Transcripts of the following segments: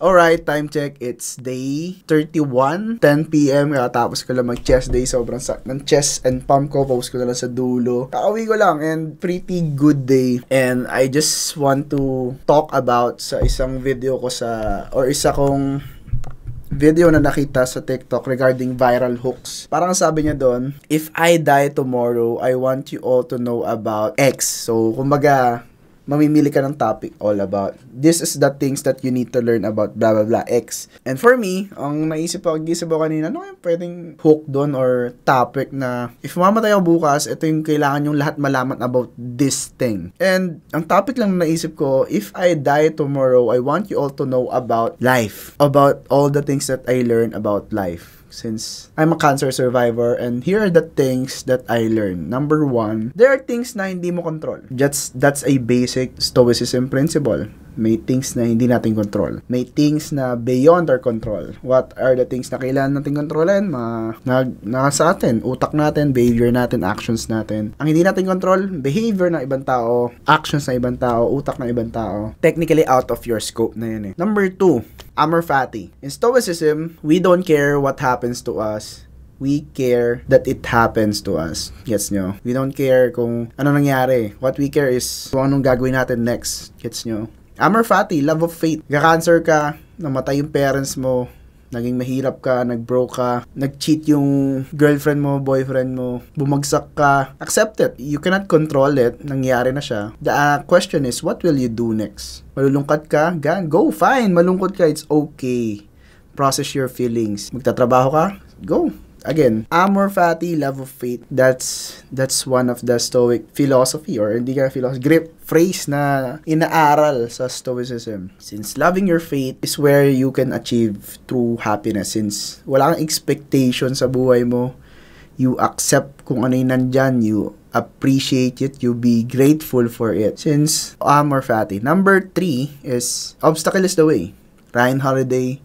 Alright, time check. It's day 31, 10pm. Katapos ko lang mag-chest day. Sobrang sak ng chest and pump ko. Post ko na lang sa dulo. Kakawi ko lang and pretty good day. And I just want to talk about sa isang video ko sa, or isa kong video na nakita sa TikTok regarding viral hooks. Parang sabi niya doon, if I die tomorrow, I want you all to know about X. So, kumbaga, mamimili ka ng topic all about. This is the things that you need to learn about blah blah blah X. And for me, ang naisip ako, gisip ako kanina, ano yung pwedeng hook doon or topic na if mamatay ako bukas, ito yung kailangan yung lahat malaman about this thing. And ang topic lang na naisip ko, if I die tomorrow, I want you all to know about life. About all the things that I learned about life since I'm a cancer survivor and here are the things that I learned. Number one, there are things na hindi mo control. That's, that's a basic stoicism principle. May things na hindi natin control. May things na beyond our control. What are the things na kailangan natin kontrolin? Ma, na, na sa atin, utak natin, behavior natin, actions natin. Ang hindi natin control, behavior ng ibang tao, actions ng ibang tao, utak ng ibang tao. Technically out of your scope na yun eh. Number two, Amor Fati. In Stoicism, we don't care what happens to us. We care that it happens to us. Gets nyo? We don't care kung ano nangyari. What we care is kung anong gagawin natin next. Gets nyo? Amor Fati, love of fate. Ka-cancer ka, namatay yung parents mo, naging mahirap ka, nag broke ka, nag-cheat yung girlfriend mo, boyfriend mo, bumagsak ka, accept it. You cannot control it. Nangyari na siya. The uh, question is, what will you do next? Malulungkot ka? Gan, go, fine. Malungkot ka, it's okay. Process your feelings. Magtatrabaho ka? Go. Again, amor fati, love of faith. That's that's one of the Stoic philosophy or hindi ka philosophy, grip phrase na inaaral sa Stoicism. Since loving your faith is where you can achieve true happiness since wala kang expectation sa buhay mo. You accept kung ano yung nandyan. You appreciate it, you be grateful for it. Since amor fati. Number three is obstacle is the way. Ryan Holiday,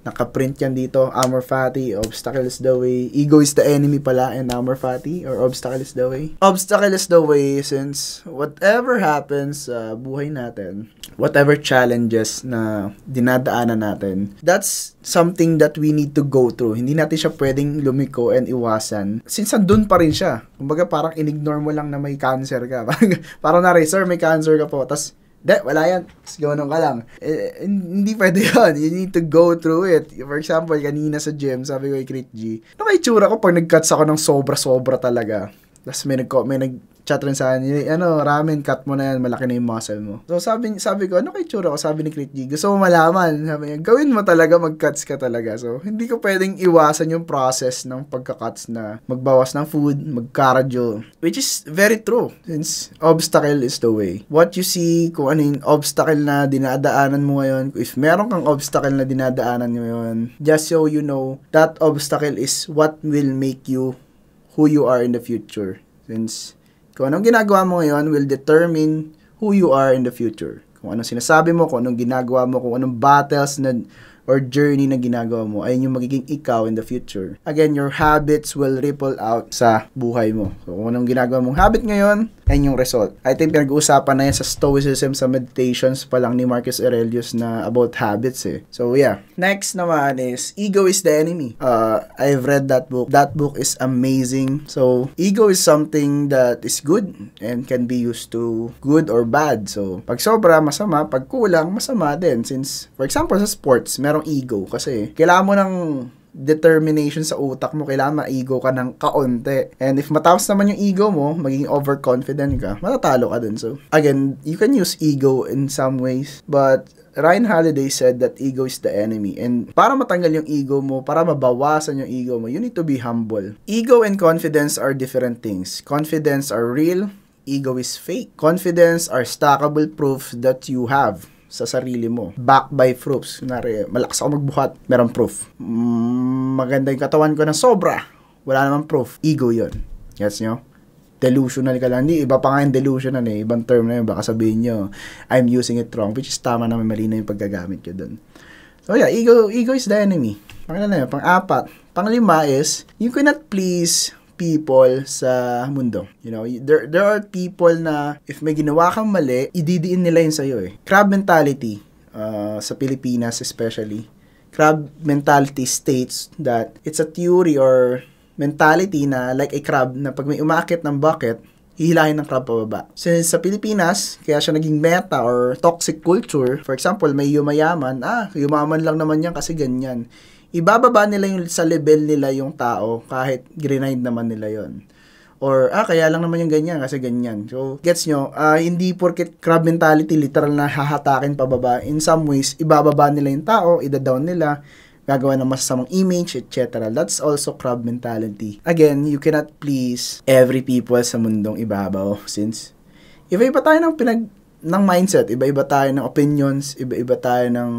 Nakaprint yan dito, Amor Fati, Obstacle is the Way. Ego is the enemy pala, and Amor Fati, or Obstacle is the Way. Obstacle is the way since whatever happens sa uh, buhay natin, whatever challenges na dinadaanan natin, that's something that we need to go through. Hindi natin siya pwedeng lumiko and iwasan. Since andun pa rin siya. Kumbaga parang inignore mo lang na may cancer ka. parang, parang na sir, may cancer ka po. Tapos De, wala yan. Tapos gano'n ka lang. Eh, hindi pwede yun. You need to go through it. For example, kanina sa gym, sabi ko kay Crit G, ano may tsura ko pag nag-cuts ako ng sobra-sobra talaga? Tapos may, nag may nag chat rin sa akin, eh, ano, ramen, cut mo na yan, malaki na yung muscle mo. So, sabi, sabi ko, ano kay tsura ko? Sabi ni Crit G, gusto mo malaman. Sabi niya, gawin mo talaga, mag-cuts ka talaga. So, hindi ko pwedeng iwasan yung process ng pagka-cuts na magbawas ng food, mag-cardio, which is very true since obstacle is the way. What you see, kung ano yung obstacle na dinadaanan mo ngayon, if meron kang obstacle na dinadaanan ngayon, just so you know, that obstacle is what will make you who you are in the future. Since kung anong ginagawa mo ngayon will determine who you are in the future. Kung anong sinasabi mo, kung anong ginagawa mo, kung anong battles na or journey na ginagawa mo, ayun yung magiging ikaw in the future. Again, your habits will ripple out sa buhay mo. So, kung anong ginagawa mong habit ngayon, ayun yung result. I think pinag-uusapan na yan sa Stoicism, sa meditations pa lang ni Marcus Aurelius na about habits eh. So yeah. Next naman is, ego is the enemy. Uh, I've read that book. That book is amazing. So, ego is something that is good and can be used to good or bad. So, pag sobra, masama. Pag kulang, masama din. Since, for example, sa sports, meron merong ego kasi kailangan mo ng determination sa utak mo, kailangan ma-ego ka ng kaunti. And if mataas naman yung ego mo, magiging overconfident ka, matatalo ka dun. So, again, you can use ego in some ways, but Ryan Holiday said that ego is the enemy. And para matanggal yung ego mo, para mabawasan yung ego mo, you need to be humble. Ego and confidence are different things. Confidence are real, ego is fake. Confidence are stackable proofs that you have sa sarili mo. Back by proofs. Kunwari, malakas ako magbuhat, meron proof. Mm, maganda yung katawan ko na sobra. Wala namang proof. Ego yon Yes nyo? Delusional ka lang. Hindi, iba pa nga yung delusional eh. Ibang term na yun. Baka sabihin nyo, I'm using it wrong. Which is tama may mali na yung paggagamit ko dun. So yeah, ego, ego is the enemy. Pangalawa ano na yun. Pang-apat. Panglima is, you cannot please people sa mundo. You know, there, there are people na if may ginawa kang mali, ididiin nila yun sa'yo eh. Crab mentality uh, sa Pilipinas especially. Crab mentality states that it's a theory or mentality na like a crab na pag may umakit ng bucket, hihilahin ng crab pababa. Since sa Pilipinas, kaya siya naging meta or toxic culture. For example, may yumayaman, ah, yumaman lang naman yan kasi ganyan ibababa nila yung sa level nila yung tao kahit grind naman nila yon or ah kaya lang naman yung ganyan kasi ganyan so gets nyo uh, hindi porket crab mentality literal na hahatakin pababa in some ways ibababa nila yung tao idadown nila gagawa ng masasamang image, etc. That's also crab mentality. Again, you cannot please every people sa mundong ibabaw since iba-iba tayo ng pinag ng mindset, iba-iba tayo ng opinions, iba-iba tayo ng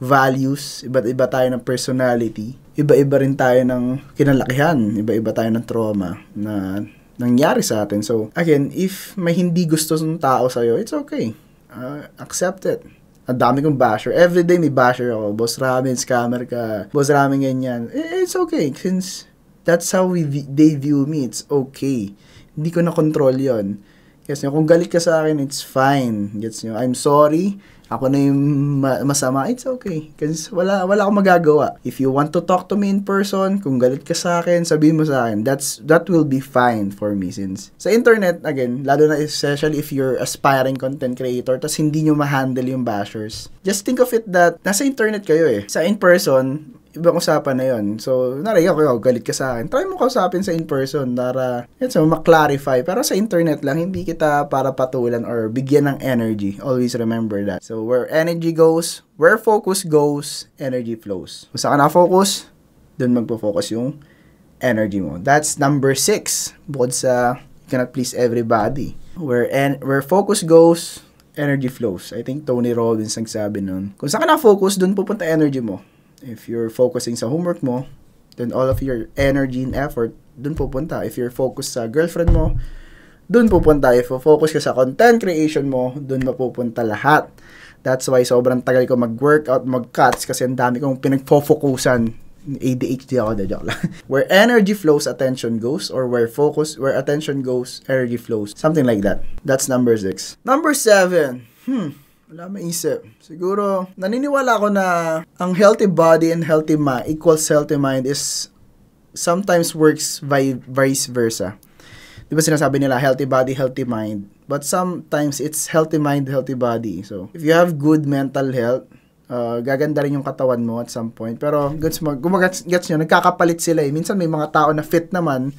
values, iba't iba tayo ng personality, iba-iba rin tayo ng kinalakihan, iba-iba tayo ng trauma na nangyari sa atin. So, again, if may hindi gusto ng tao sa'yo, it's okay. Uh, accept it. Ang dami kong basher. Every day may basher ako. Boss Ramen, scammer ka. Boss Ramin ganyan. It's okay. Since that's how we, they view me, it's okay. Hindi ko na control yon Yes, yung kung galit ka sa akin, it's fine. Gets nyo? I'm sorry. Ako na yung masama. It's okay. Kasi wala, wala akong magagawa. If you want to talk to me in person, kung galit ka sa akin, sabihin mo sa akin. That's, that will be fine for me since sa internet, again, lalo na especially if you're aspiring content creator tapos hindi nyo ma-handle yung bashers. Just think of it that nasa internet kayo eh. Sa in person, ibang usapan na yon. So, narinig ako, oh, galit ka sa akin. Try mo kausapin sa in-person para, yun, so, ma-clarify. Pero sa internet lang, hindi kita para patulan or bigyan ng energy. Always remember that. So, where energy goes, where focus goes, energy flows. Kung saan ka na-focus, dun magpo-focus yung energy mo. That's number six. Bukod sa, you cannot please everybody. Where, en- where focus goes, energy flows. I think Tony Robbins nagsabi nun. Kung saan ka na-focus, dun pupunta energy mo If you're focusing sa homework mo, then all of your energy and effort dun pupunta. If you're focused sa girlfriend mo, dun pupunta. If focus ka sa content creation mo, dun mapupunta lahat. That's why sobrang tagal ko mag-workout, mag-cuts kasi ang dami kong pinagpo-focusan. ADHD ako, de joke lang. where energy flows, attention goes. Or where focus, where attention goes, energy flows. Something like that. That's number six. Number seven. Hmm. Wala maisip. Siguro, naniniwala ako na ang healthy body and healthy mind equals healthy mind is sometimes works by vice versa. Di ba sinasabi nila, healthy body, healthy mind. But sometimes it's healthy mind, healthy body. So, if you have good mental health, uh, gaganda rin yung katawan mo at some point. Pero, gets mo, gumagets nyo, nagkakapalit sila eh. Minsan may mga tao na fit naman,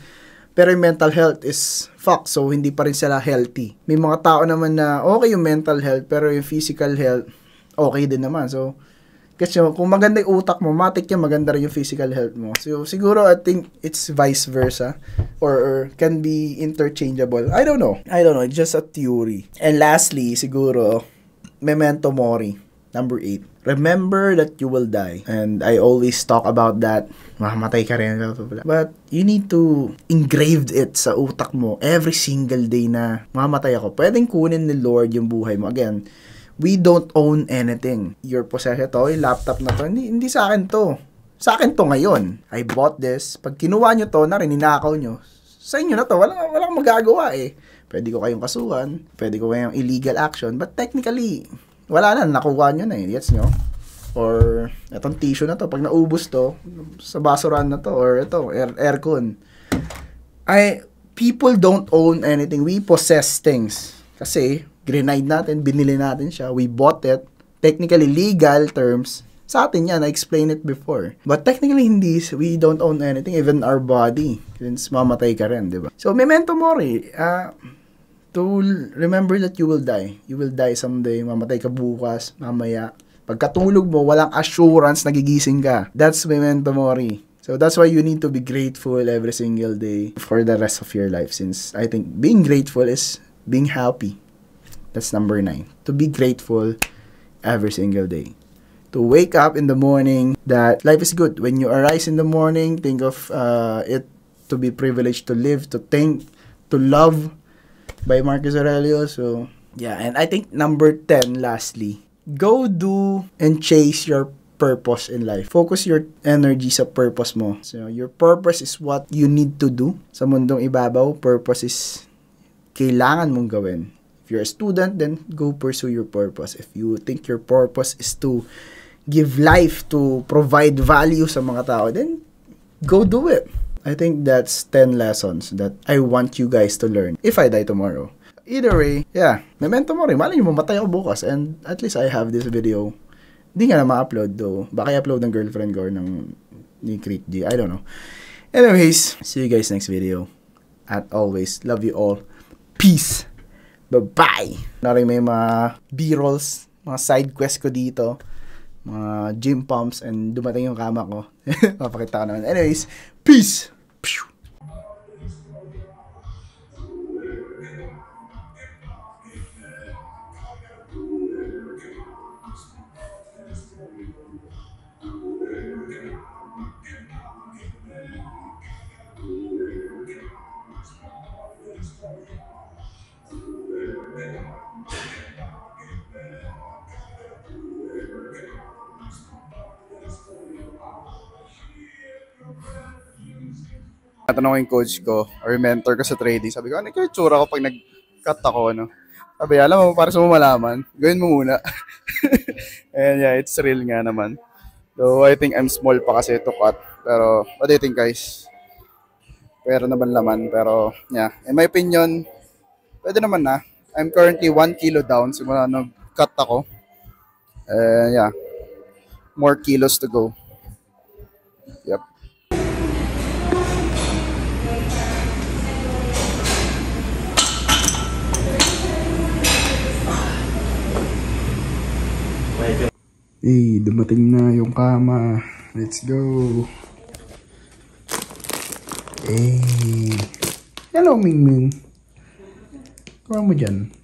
pero yung mental health is fuck, so hindi pa rin sila healthy. May mga tao naman na okay yung mental health, pero yung physical health, okay din naman. So, kasi kung maganda yung utak mo, matik yan, maganda rin yung physical health mo. So, siguro, I think it's vice versa or, or can be interchangeable. I don't know. I don't know. It's just a theory. And lastly, siguro, memento mori Number 8, remember that you will die. And I always talk about that. Makamatay ka rin. But you need to engrave it sa utak mo every single day na mamamatay ako. Pwedeng kunin ni Lord yung buhay mo. Again, we don't own anything. Your possession to, yung laptop na to, hindi, hindi sa akin to. Sa akin to ngayon. I bought this. Pag kinuha nyo to, narin, ninakaw nyo. Sa inyo na to, walang, walang magagawa eh. Pwede ko kayong kasuhan, pwede ko kayong illegal action, but technically, wala na, nakuha nyo na eh. Gets nyo? Or, itong tissue na to, pag naubos to, sa basuran na to, or ito, air aircon. I, people don't own anything. We possess things. Kasi, grenade natin, binili natin siya, we bought it. Technically, legal terms, sa atin yan, i explain it before. But technically, hindi, we don't own anything, even our body. Since mamatay ka rin, di ba? So, memento mori, ah, uh, to remember that you will die. You will die someday. Mamatay ka bukas, mamaya. Pagkatulog mo, walang assurance nagigising ka. That's memento mori. So that's why you need to be grateful every single day for the rest of your life since I think being grateful is being happy. That's number nine. To be grateful every single day. To wake up in the morning that life is good. When you arise in the morning, think of uh, it to be privileged to live, to think, to love, by Marcus Aurelio. So, yeah. And I think number 10, lastly, go do and chase your purpose in life. Focus your energy sa purpose mo. So, your purpose is what you need to do. Sa mundong ibabaw, purpose is kailangan mong gawin. If you're a student, then go pursue your purpose. If you think your purpose is to give life, to provide value sa mga tao, then go do it. I think that's 10 lessons that I want you guys to learn if I die tomorrow. Either way, yeah, memento mori. Malay mo, matay ako bukas and at least I have this video. Hindi nga na ma-upload though. Baka i-upload ng girlfriend ko or ng ni Creek G. I don't know. Anyways, see you guys next video. At always, love you all. Peace! Bye-bye! Na may mga b-rolls, mga side quest ko dito mga gym pumps and dumating yung kama ko. Papakita ko naman. Anyways, peace! Pew. tinatanong ko yung coach ko or mentor ko sa trading. Sabi ko, ano yung tsura ko pag nag-cut ako, ano? Sabi, alam mo, para sa mo malaman, gawin mo muna. And yeah, it's real nga naman. Though I think I'm small pa kasi to cut. Pero, what do you think guys? Pero naman laman. Pero, yeah. In my opinion, pwede naman na. I'm currently 1 kilo down simula nag-cut ako. Uh, yeah. More kilos to go. Yep. Yay, dumating na yung kama. Let's go. Yay. Hello, Ming Ming. Kuha mo dyan.